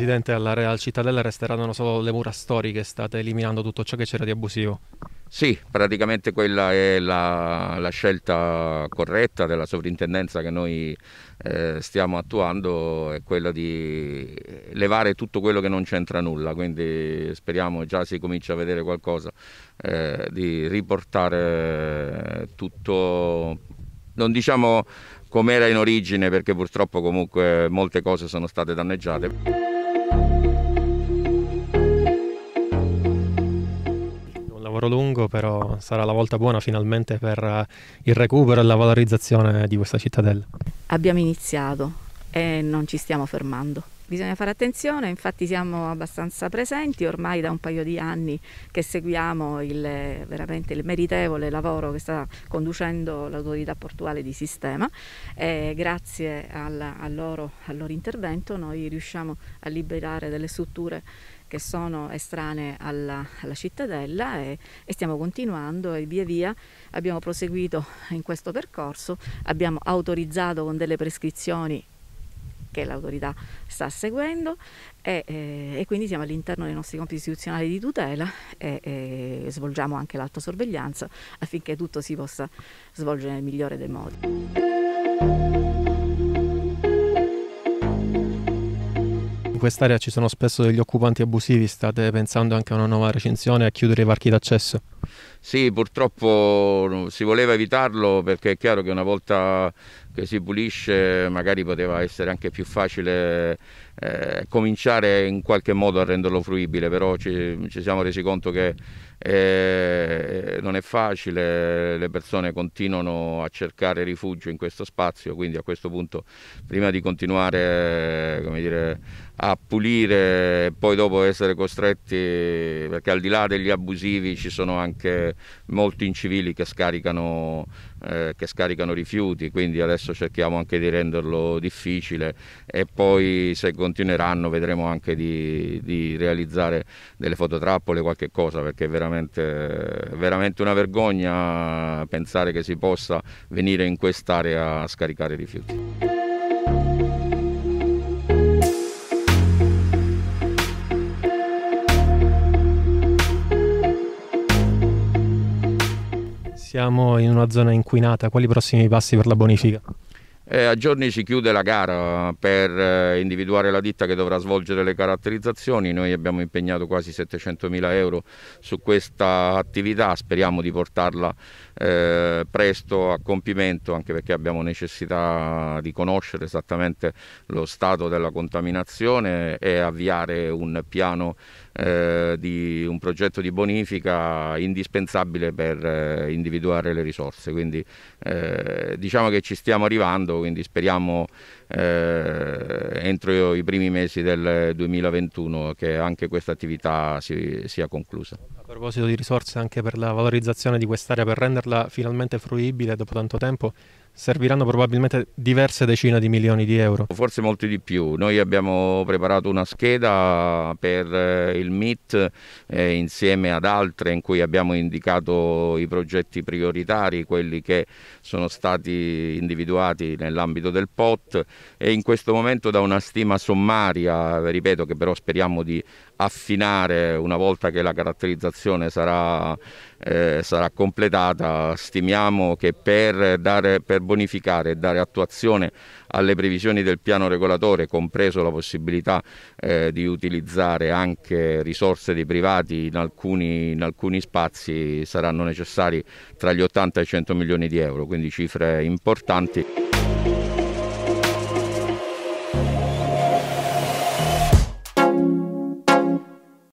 Presidente, alla Real Cittadella resteranno solo le mura storiche, state eliminando tutto ciò che c'era di abusivo. Sì, praticamente quella è la, la, scelta corretta della sovrintendenza che noi eh, stiamo attuando, è quella di levare tutto quello che non c'entra nulla, quindi speriamo già si comincia a vedere qualcosa, eh, di riportare tutto, non diciamo come era in origine perché purtroppo comunque molte cose sono state danneggiate. lungo, però sarà la volta buona finalmente per eh, il recupero e la valorizzazione di questa cittadella. Abbiamo iniziato e non ci stiamo fermando. Bisogna fare attenzione, infatti siamo abbastanza presenti ormai da un paio di anni che seguiamo il, veramente il meritevole lavoro che sta conducendo l'autorità portuale di sistema e grazie al, al, loro, al loro intervento noi riusciamo a liberare delle strutture che sono estranee alla, alla cittadella e, e, stiamo continuando e via via abbiamo proseguito in questo percorso, abbiamo autorizzato con delle prescrizioni che l'autorità sta seguendo e, e, eh, e quindi siamo all'interno dei nostri compiti istituzionali di tutela e, svolgiamo anche l'autosorveglianza affinché tutto si possa svolgere nel migliore dei modi. quest'area ci sono spesso degli occupanti abusivi, state pensando anche a una nuova recinzione e a chiudere i varchi d'accesso? Sì, purtroppo si voleva evitarlo perché è chiaro che una volta che si pulisce magari poteva essere anche più facile eh, cominciare in qualche modo a renderlo fruibile, però ci, ci siamo resi conto che eh, è facile, le persone continuano a cercare rifugio in questo spazio, quindi a questo punto prima di continuare eh, dire, a pulire e poi dopo essere costretti, perché al di là degli abusivi ci sono anche molti incivili che scaricano, eh, che scaricano rifiuti, quindi adesso cerchiamo anche di renderlo difficile e poi se continueranno vedremo anche di, di realizzare delle fototrappole, qualche cosa, perché è veramente, veramente una una vergogna pensare che si possa venire in quest'area a scaricare rifiuti. Siamo in una zona inquinata, quali i prossimi passi per la bonifica? E a giorni si chiude la gara per eh, individuare la ditta che dovrà svolgere le caratterizzazioni, noi abbiamo impegnato quasi 700.000 euro su questa attività, speriamo di portarla eh, presto a compimento anche perché abbiamo necessità di conoscere esattamente lo stato della contaminazione e avviare un piano eh, di un progetto di bonifica indispensabile per eh, individuare le risorse, quindi diciamo che ci stiamo arrivando quindi speriamo eh, entro i primi mesi del 2021 che anche questa attività si, sia conclusa. A proposito di risorse anche per la valorizzazione di quest'area, per renderla finalmente fruibile dopo tanto tempo, serviranno probabilmente diverse decine di milioni di euro. Forse molti di più. Noi abbiamo preparato una scheda per eh, il MIT eh, insieme ad altre in cui abbiamo indicato i progetti prioritari, quelli che sono stati individuati nell'ambito del POT e in questo momento da una stima sommaria, ripeto che però speriamo di affinare una volta che la caratterizzazione sarà, eh, sarà completata, stimiamo che per dare per bonificare e dare attuazione alle previsioni del piano regolatore, compreso la possibilità eh, di utilizzare anche risorse dei privati in alcuni, in alcuni spazi, saranno necessari tra gli 80 e i 100 milioni di euro, quindi cifre importanti.